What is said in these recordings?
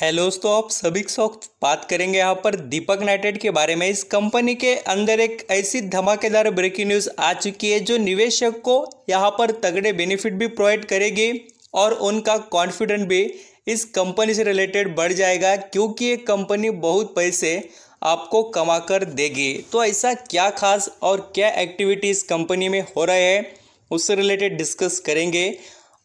hello दोस्तों आप सभी शौक बात करेंगे यहाँ पर दीपक नाइटेड के बारे में इस कंपनी के अंदर एक ऐसी धमाकेदार ब्रेकिंग न्यूज़ आ चुकी है जो निवेशक को यहाँ पर तगड़े बेनिफिट भी प्रोवाइड करेगी और उनका कॉन्फिडेंस भी इस कंपनी से रिलेटेड बढ़ जाएगा क्योंकि ये कंपनी बहुत पैसे आपको कमा कर देगी तो ऐसा क्या खास और क्या एक्टिविटी इस कंपनी में हो रहा है उससे रिलेटेड डिस्कस करेंगे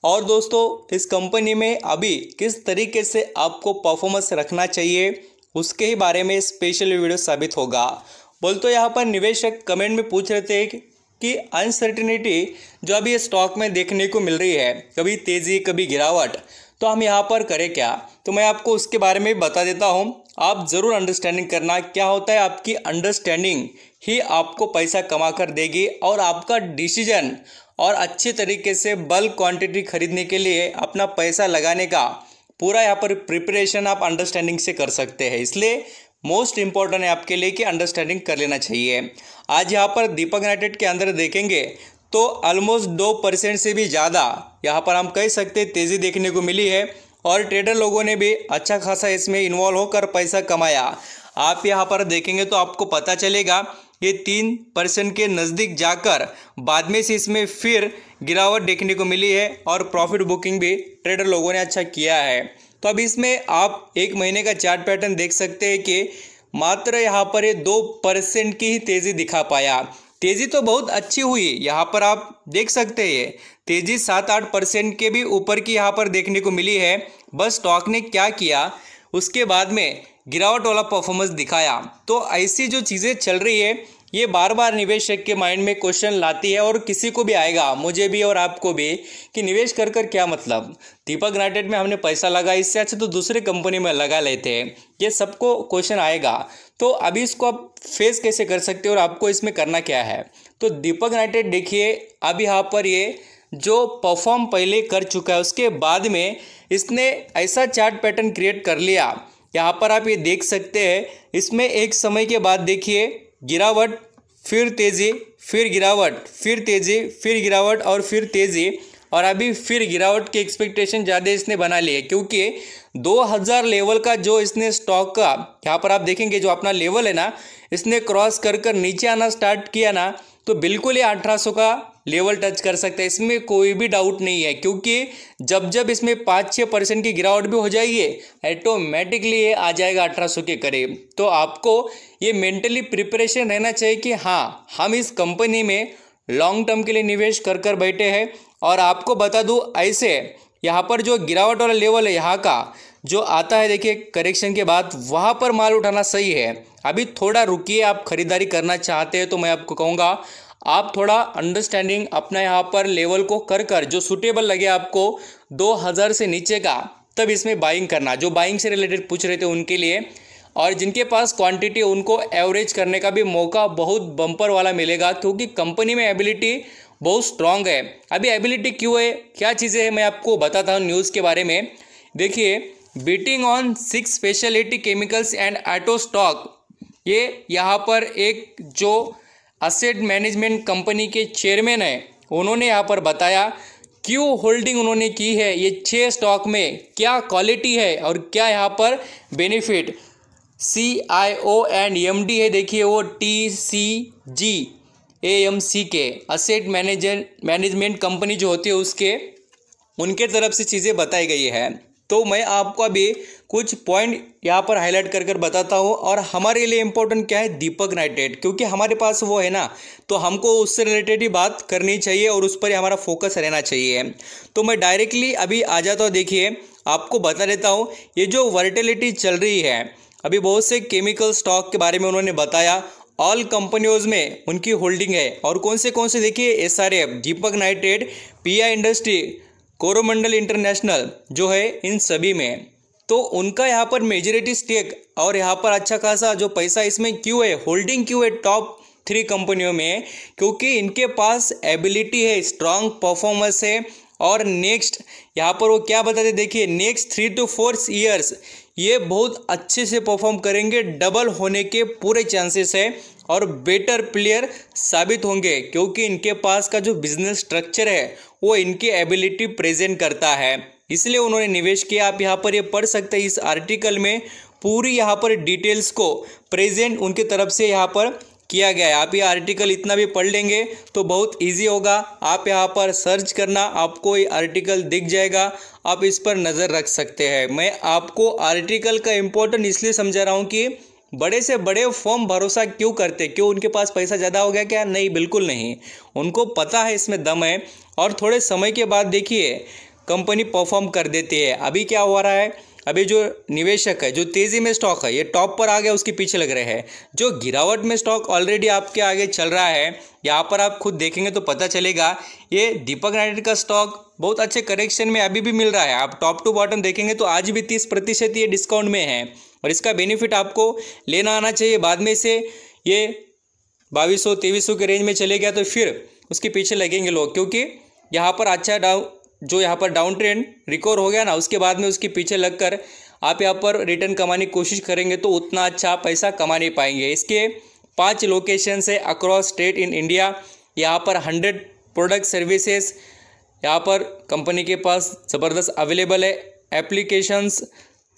और दोस्तों इस कंपनी में अभी किस तरीके से आपको परफॉर्मेंस रखना चाहिए उसके ही बारे में स्पेशल वीडियो साबित होगा बोल तो यहाँ पर निवेशक कमेंट में पूछ रहे थे कि अनसर्टिनिटी जो अभी स्टॉक में देखने को मिल रही है कभी तेज़ी कभी गिरावट तो हम यहाँ पर करें क्या तो मैं आपको उसके बारे में बता देता हूँ आप ज़रूर अंडरस्टैंडिंग करना क्या होता है आपकी अंडरस्टैंडिंग ही आपको पैसा कमा कर देगी और आपका डिसीजन और अच्छे तरीके से बल्क क्वांटिटी खरीदने के लिए अपना पैसा लगाने का पूरा यहाँ पर प्रिपरेशन आप अंडरस्टैंडिंग से कर सकते हैं इसलिए मोस्ट इंपॉर्टेंट है आपके लिए कि अंडरस्टैंडिंग कर लेना चाहिए आज यहाँ पर दीपक यूनाइटेड के अंदर देखेंगे तो ऑलमोस्ट दो परसेंट से भी ज़्यादा यहाँ पर हम कह सकते तेज़ी देखने को मिली है और ट्रेडर लोगों ने भी अच्छा खासा इसमें इन्वॉल्व होकर पैसा कमाया आप यहाँ पर देखेंगे तो आपको पता चलेगा ये तीन परसेंट के नज़दीक जाकर बाद में से इसमें फिर गिरावट देखने को मिली है और प्रॉफिट बुकिंग भी ट्रेडर लोगों ने अच्छा किया है तो अब इसमें आप एक महीने का चार्ट पैटर्न देख सकते हैं कि मात्र यहाँ पर ये दो परसेंट की ही तेज़ी दिखा पाया तेज़ी तो बहुत अच्छी हुई यहाँ पर आप देख सकते हैं तेज़ी सात आठ परसेंट के भी ऊपर की यहाँ पर देखने को मिली है बस स्टॉक ने क्या किया उसके बाद में गिरावट वाला परफॉर्मेंस दिखाया तो ऐसी जो चीज़ें चल रही है ये बार बार निवेशक के माइंड में क्वेश्चन लाती है और किसी को भी आएगा मुझे भी और आपको भी कि निवेश कर कर क्या मतलब दीपक नाइटेड में हमने पैसा लगा इससे अच्छा तो दूसरे कंपनी में लगा लेते हैं ये सबको क्वेश्चन आएगा तो अभी इसको आप फेस कैसे कर सकते हो और आपको इसमें करना क्या है तो दीपक नाइटेड देखिए अब यहाँ पर ये जो परफॉर्म पहले कर चुका है उसके बाद में इसने ऐसा चार्ट पैटर्न क्रिएट कर लिया यहाँ पर आप ये देख सकते हैं इसमें एक समय के बाद देखिए गिरावट फिर तेज़ी फिर गिरावट फिर तेज़ी फिर गिरावट और फिर तेज़ी और अभी फिर गिरावट की एक्सपेक्टेशन ज़्यादा इसने बना ली है क्योंकि 2000 लेवल का जो इसने स्टॉक का यहाँ पर आप देखेंगे जो अपना लेवल है ना इसने क्रॉस कर कर नीचे आना स्टार्ट किया ना तो बिल्कुल ही अठारह का लेवल टच कर सकता है इसमें कोई भी डाउट नहीं है क्योंकि जब जब इसमें पाँच छः परसेंट की गिरावट भी हो जाएगी ऑटोमेटिकली ये आ जाएगा अठारह सौ के करीब तो आपको ये मेंटली प्रिपरेशन रहना चाहिए कि हाँ हम इस कंपनी में लॉन्ग टर्म के लिए निवेश कर कर बैठे हैं और आपको बता दूँ ऐसे यहाँ पर जो गिरावट वाला लेवल है यहाँ का जो आता है देखिए करेक्शन के बाद वहाँ पर माल उठाना सही है अभी थोड़ा रुकिए आप खरीदारी करना चाहते हैं तो मैं आपको कहूँगा आप थोड़ा अंडरस्टैंडिंग अपना यहाँ पर लेवल को कर कर जो सुटेबल लगे आपको 2000 से नीचे का तब इसमें बाइंग करना जो बाइंग से रिलेटेड पूछ रहे थे उनके लिए और जिनके पास क्वांटिटी उनको एवरेज करने का भी मौका बहुत बम्पर वाला मिलेगा क्योंकि कंपनी में एबिलिटी बहुत स्ट्रांग है अभी एबिलिटी क्यों है क्या चीज़ें हैं मैं आपको बताता हूँ न्यूज़ के बारे में देखिए beating on six speciality chemicals and auto stock ये यहाँ पर एक जो असेट मैनेजमेंट कंपनी के चेयरमैन हैं उन्होंने यहाँ पर बताया क्यों होल्डिंग उन्होंने की है ये छः स्टॉक में क्या क्वालिटी है और क्या यहाँ पर benefit C I O and M D है देखिए वो T C ji A M C के असेट मैनेजर मैनेजमेंट कंपनी जो होती है उसके उनके तरफ से चीज़ें बताई गई है तो मैं आपको अभी कुछ पॉइंट यहाँ पर हाईलाइट कर कर बताता हूँ और हमारे लिए इम्पोर्टेंट क्या है दीपक नाइटेड क्योंकि हमारे पास वो है ना तो हमको उससे रिलेटेड ही बात करनी चाहिए और उस पर ही हमारा फोकस रहना चाहिए तो मैं डायरेक्टली अभी आ जाता हूँ देखिए आपको बता देता हूँ ये जो वर्टिलिटी चल रही है अभी बहुत से केमिकल स्टॉक के बारे में उन्होंने बताया ऑल कंपनियों में उनकी होल्डिंग है और कौन से कौन से देखिए S R F Deepak Nitrite P I industry Coromandel international जो है इन सभी में तो उनका यहाँ पर मेजोरिटी स्टेक और यहाँ पर अच्छा खासा जो पैसा इसमें क्यों है होल्डिंग क्यों है टॉप थ्री कंपनियों में क्योंकि इनके पास एबिलिटी है स्ट्रांग परफॉर्मेंस है और नेक्स्ट यहाँ पर वो क्या बताते देखिए next three two four years ये बहुत अच्छे से परफॉर्म करेंगे डबल होने के पूरे चांसेस है और बेटर प्लेयर साबित होंगे क्योंकि इनके पास का जो बिजनेस स्ट्रक्चर है वो इनकी एबिलिटी प्रेजेंट करता है इसलिए उन्होंने निवेश किया आप यहाँ पर ये पढ़ सकते हैं इस आर्टिकल में पूरी यहाँ पर डिटेल्स को प्रेजेंट उनके तरफ से यहाँ पर किया गया है आप ये आर्टिकल इतना भी पढ़ लेंगे तो बहुत ईजी होगा आप यहाँ पर सर्च करना आपको ये आर्टिकल दिख जाएगा आप इस पर नज़र रख सकते हैं मैं आपको आर्टिकल का इम्पोर्टेंट इसलिए समझा रहा हूँ कि बड़े से बड़े फॉर्म भरोसा क्यों करते क्यों उनके पास पैसा ज़्यादा हो गया क्या नहीं बिल्कुल नहीं उनको पता है इसमें दम है और थोड़े समय के बाद देखिए कंपनी परफॉर्म कर देती है अभी क्या हो रहा है अभी जो निवेशक है जो तेज़ी में स्टॉक है ये टॉप पर आ गया उसके पीछे लग रहे हैं जो गिरावट में स्टॉक ऑलरेडी आपके आगे चल रहा है यहाँ पर आप खुद देखेंगे तो पता चलेगा ये दीपक नाइटेड का स्टॉक बहुत अच्छे करेक्शन में अभी भी मिल रहा है आप टॉप टू बॉटम देखेंगे तो आज भी तीस प्रतिशत ये डिस्काउंट में है और इसका बेनिफिट आपको लेना आना चाहिए बाद में से ये बाईस सौ तेईस सौ के रेंज में चले गया तो फिर उसके पीछे लगेंगे लोग क्योंकि यहाँ पर अच्छा डाउ जो यहाँ पर डाउन ट्रेंड रिकवर हो गया ना उसके बाद में उसके पीछे लगकर आप यहाँ पर रिटर्न कमाने की कोशिश करेंगे तो उतना अच्छा पैसा कमा नहीं पाएंगे इसके पांच लोकेशन है अक्रॉस स्टेट इन इंडिया यहाँ पर हंड्रेड प्रोडक्ट सर्विसेज यहाँ पर कंपनी के पास ज़बरदस्त अवेलेबल है एप्लीकेशंस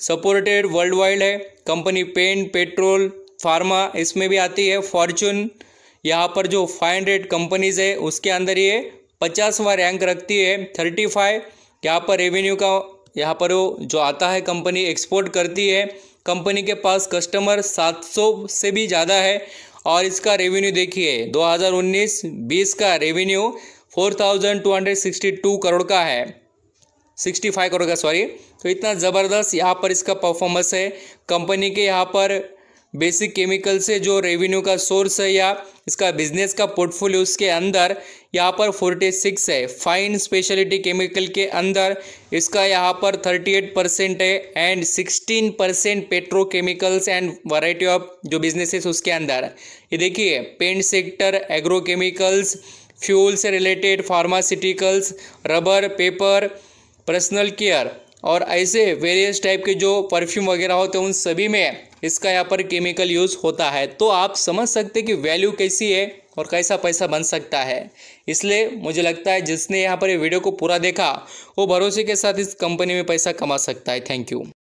सपोर्टेड वर्ल्ड वाइड है कंपनी पेंट पेट्रोल फार्मा इसमें भी आती है फॉर्चून यहाँ पर जो फाइव हंड्रेड कंपनीज है उसके अंदर ये पचासवा रैंक रखती है थर्टी फाइव यहाँ पर रेवेन्यू का यहाँ पर वो जो आता है कंपनी एक्सपोर्ट करती है कंपनी के पास कस्टमर 700 से भी ज़्यादा है और इसका रेवेन्यू देखिए 2019-20 का रेवेन्यू 4,262 करोड़ का है 65 करोड़ का सॉरी तो इतना ज़बरदस्त यहाँ पर इसका परफॉर्मेंस है कंपनी के यहाँ पर बेसिक केमिकल से जो रेवेन्यू का सोर्स है या इसका बिजनेस का पोर्टफोलियो उसके अंदर यहाँ पर 46 है फाइन स्पेशलिटी केमिकल के अंदर इसका यहाँ पर 38 परसेंट है and 16 percent petrochemicals and variety of जो बिजनेसेस उसके अंदर ये देखिए पेंट सेक्टर एग्रोकेमिकल्स फ्यूल से related pharmaceuticals rubber paper personal care और ऐसे वेरियस टाइप के जो परफ्यूम वगैरह होते हैं उन सभी में इसका यहाँ पर केमिकल यूज़ होता है तो आप समझ सकते कि वैल्यू कैसी है और कैसा पैसा बन सकता है इसलिए मुझे लगता है जिसने यहाँ पर ये वीडियो को पूरा देखा वो भरोसे के साथ इस कंपनी में पैसा कमा सकता है थैंक यू